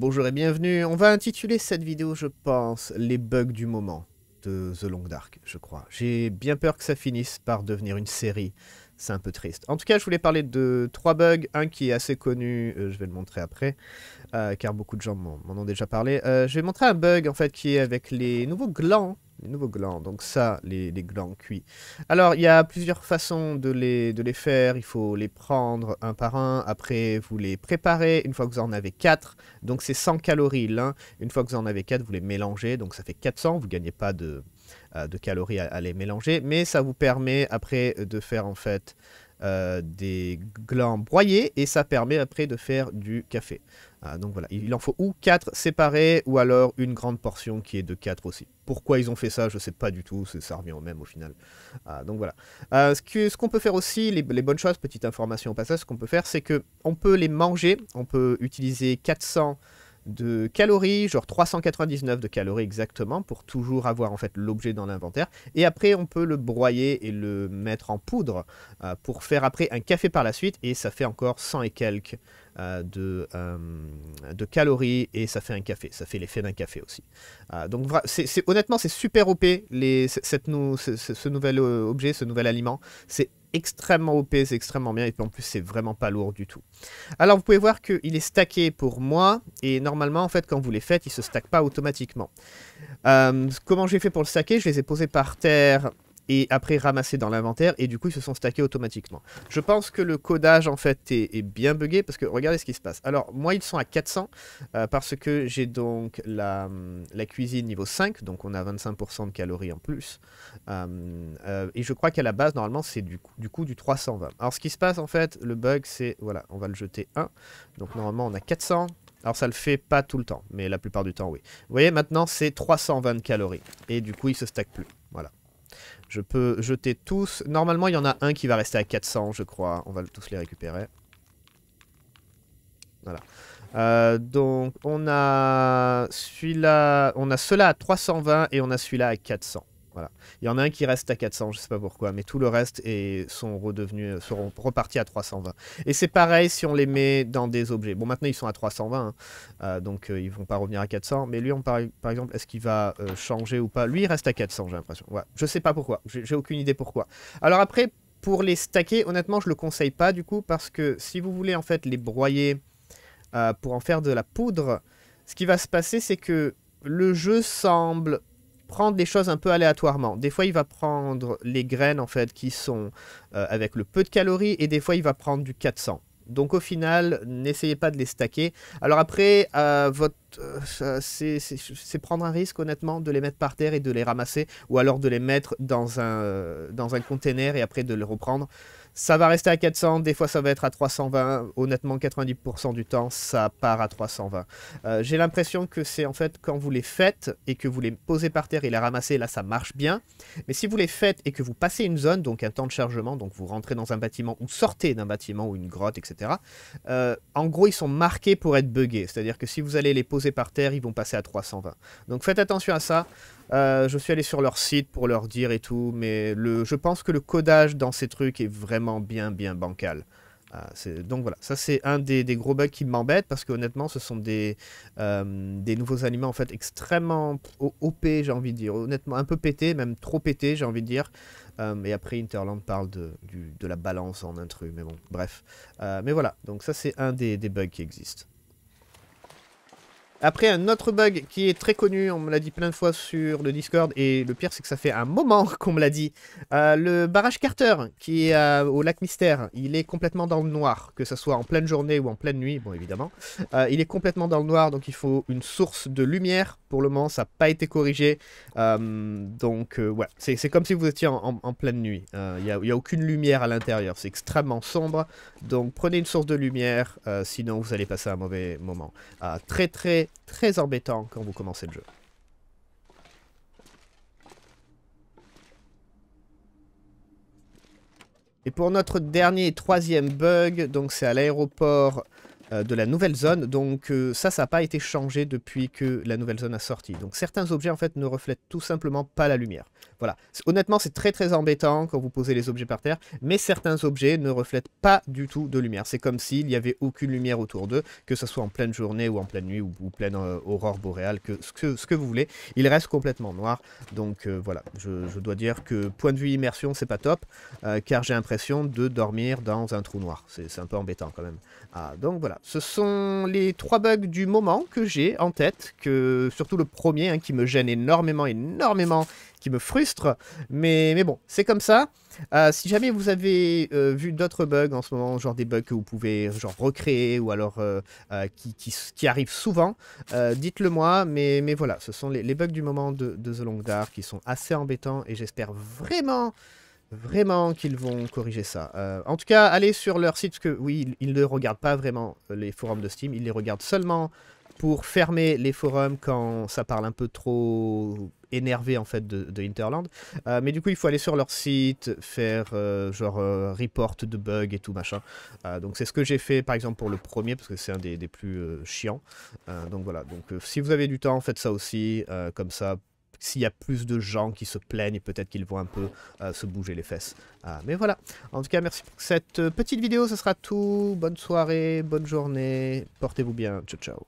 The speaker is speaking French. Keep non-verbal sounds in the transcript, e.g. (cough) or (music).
Bonjour et bienvenue. On va intituler cette vidéo, je pense, les bugs du moment de The Long Dark, je crois. J'ai bien peur que ça finisse par devenir une série. C'est un peu triste. En tout cas, je voulais parler de trois bugs. Un qui est assez connu, euh, je vais le montrer après, euh, car beaucoup de gens m'en ont déjà parlé. Euh, je vais montrer un bug, en fait, qui est avec les nouveaux glands les nouveaux glands. Donc ça, les, glands cuits. Alors, il y a plusieurs façons de les, de les faire. Il faut les prendre un par un. Après, vous les préparez. Une fois que vous en avez 4, donc c'est 100 calories l'un. Une fois que vous en avez 4, vous les mélangez. Donc ça fait 400. Vous ne gagnez pas de, euh, calories à, les mélanger. Mais ça vous permet après de faire en fait euh, des glands broyés et ça permet après de faire du café. Ah, donc voilà, il en faut ou 4 séparés ou alors une grande portion qui est de 4 aussi. Pourquoi ils ont fait ça, je ne sais pas du tout, ça revient au même au final. Ah, donc voilà. Euh, ce qu'on ce peut faire aussi, les, bonnes choses, petite information au passage, ce qu'on peut faire, c'est que on peut les manger, on peut utiliser 400 de calories, genre 399 de calories exactement, pour toujours avoir en fait l'objet dans l'inventaire. Et après, on peut le broyer et le mettre en poudre euh, pour faire après un café par la suite. Et ça fait encore 100 et quelques euh, de, euh, de calories et ça fait un café. Ça fait l'effet d'un café aussi. donc c'est honnêtement, c'est super OP les, cette ce, nouvel objet, ce nouvel aliment. C'est extrêmement OP, c'est extrêmement bien, et puis en plus c'est vraiment pas lourd du tout. Alors vous pouvez voir qu'il est stacké pour moi, et normalement en fait quand vous les faites, il se stackent pas automatiquement. Euh, comment j'ai fait pour le stacker Je les ai posés par terre et après ramassés dans l'inventaire, et du coup, ils se sont stackés automatiquement. Je pense que le codage, en fait, est, bien buggé, parce que regardez ce qui se passe. Alors, moi, ils sont à 400, euh, parce que j'ai donc la, hum, la, cuisine niveau 5, donc on a 25% de calories en plus. Hum, euh, et je crois qu'à la base, normalement, c'est du, coup, du coup du 320. Alors, ce qui se passe, en fait, le bug, c'est, voilà, on va le jeter 1. Donc, normalement, on a 400. Alors ça le fait pas tout le temps, mais la plupart du temps oui. Vous voyez maintenant c'est 320 calories et du coup il se stackent plus. Voilà. Je peux jeter tous. Normalement, il y en a un qui va rester à 400, je crois. On va tous les récupérer. Voilà. Euh, donc, on a celui-là, on a cela là à 320 et on a celui-là à 400. Il y en a un qui reste à 400, je ne sais pas pourquoi, mais tout le reste sont redevenus, euh, seront repartis à 320. Et c'est pareil si on les met dans des objets. Bon, maintenant ils sont à 320, hein. euh, donc ils euh, ils vont pas revenir à 400. Mais lui, par, par exemple, est-ce qu'il va changer ou pas Lui, il reste à 400, j'ai l'impression. Je Je sais pas pourquoi. J'ai aucune idée pourquoi. Alors après, pour les stacker, honnêtement, je le conseille pas du coup parce que si vous voulez en fait les broyer pour en faire de la poudre, ce qui va se passer, c'est que le jeu semble prendre des choses un peu aléatoirement. Des fois, il va prendre les graines, en fait, qui sont euh, avec le peu de calories, et des fois, il va prendre du 400. Donc au final, n'essayez pas de les stacker. Alors après, euh, euh c'est prendre un risque honnêtement de les mettre par terre et de les ramasser, ou alors de les mettre dans un, euh, dans un container et après de les reprendre. Ça va rester à 400, des fois ça va être à 320. Honnêtement, 90% du temps, ça part à 320. Euh, j'ai l'impression que c'est en fait quand vous les faites et que vous les posez par terre et les ramassez, là ça marche bien. Mais si vous les faites et que vous passez une zone, donc un temps de chargement, donc vous rentrez dans un bâtiment ou sortez d'un bâtiment ou une grotte, etc. Euh, en gros, ils sont marqués pour être buggés. C'est-à-dire que si vous allez les poser par terre, ils vont passer à 320. Donc faites attention à ça. Euh, je suis allé sur leur site pour leur dire et tout, mais je pense que le codage dans ces trucs est vraiment bien, bien bancal. Euh, donc voilà, ça c'est un des, gros bugs qui m'embête parce que honnêtement ce sont des, euh, nouveaux aliments en fait extrêmement OP j'ai envie de dire, honnêtement un peu pété, même trop pété j'ai envie de dire. et après Interland parle de, la balance en intrus, mais bon, bref. mais voilà, donc ça c'est un des bugs qui existent. Après, un autre bug qui est très connu, on me l'a dit plein de fois sur le Discord, et le pire, c'est que ça fait un moment (laughs) qu'on me l'a dit. Euh, le barrage Carter, qui est euh, au lac Mystère, il est complètement dans le noir, que ce soit en pleine journée ou en pleine nuit, bon, évidemment. Euh, il est complètement dans le noir, donc il faut une source de lumière. Pour le moment, ça n'a pas été corrigé. donc, ouais, c'est comme si vous étiez en, pleine nuit. Il n'y a, a, aucune lumière à l'intérieur, c'est extrêmement sombre. Donc, prenez une source de lumière, sinon vous allez passer un mauvais moment. très, très très embêtant quand vous commencez le jeu. Et pour notre dernier et troisième bug, donc c'est à l'aéroport euh, de la nouvelle zone. Donc euh, ça, ça n'a pas été changé depuis que la nouvelle zone a sorti. Donc certains objets en fait ne reflètent tout simplement pas la lumière. Voilà. Honnêtement, c'est très très embêtant quand vous posez les objets par terre, mais certains objets ne reflètent pas du tout de lumière. C'est comme s'il n'y avait aucune lumière autour d'eux, que ce soit en pleine journée ou en pleine nuit ou, pleine euh, aurore boréale, que ce, que vous voulez. Il reste complètement noir. Donc voilà, je, dois dire que point de vue immersion, c'est pas top, car j'ai l'impression de dormir dans un trou noir. C'est un peu embêtant quand même. Ah, donc voilà, ce sont les trois bugs du moment que j'ai en tête, que surtout le premier hein, qui me gêne énormément, énormément, qui me frustre. Mais, mais bon, c'est comme ça. Euh, si jamais vous avez euh, vu d'autres bugs en ce moment, genre des bugs que vous pouvez genre recréer ou alors euh, qui, qui, qui, arrivent souvent, dites-le moi. Mais, mais voilà, ce sont les, bugs du moment de, de The Long Dark qui sont assez embêtants et j'espère vraiment vraiment qu'ils vont corriger ça. Euh, en tout cas, allez sur leur site, parce que oui, ils, ne regardent pas vraiment euh, les forums de Steam, ils les regardent seulement pour fermer les forums quand ça parle un peu trop énervé en fait de, de Hinterland. Euh, mais du coup, il faut aller sur leur site, faire genre report de bugs et tout machin. donc c'est ce que j'ai fait par exemple pour le premier, parce que c'est un des, des plus chiants. donc voilà, donc si vous avez du temps, faites ça aussi, comme ça s'il y a plus de gens qui se plaignent et peut-être qu'ils vont un peu euh, se bouger les fesses. Euh, mais voilà. En tout cas, merci pour cette euh, petite vidéo. Ce sera tout. Bonne soirée, bonne journée. Portez-vous bien. Ciao, ciao.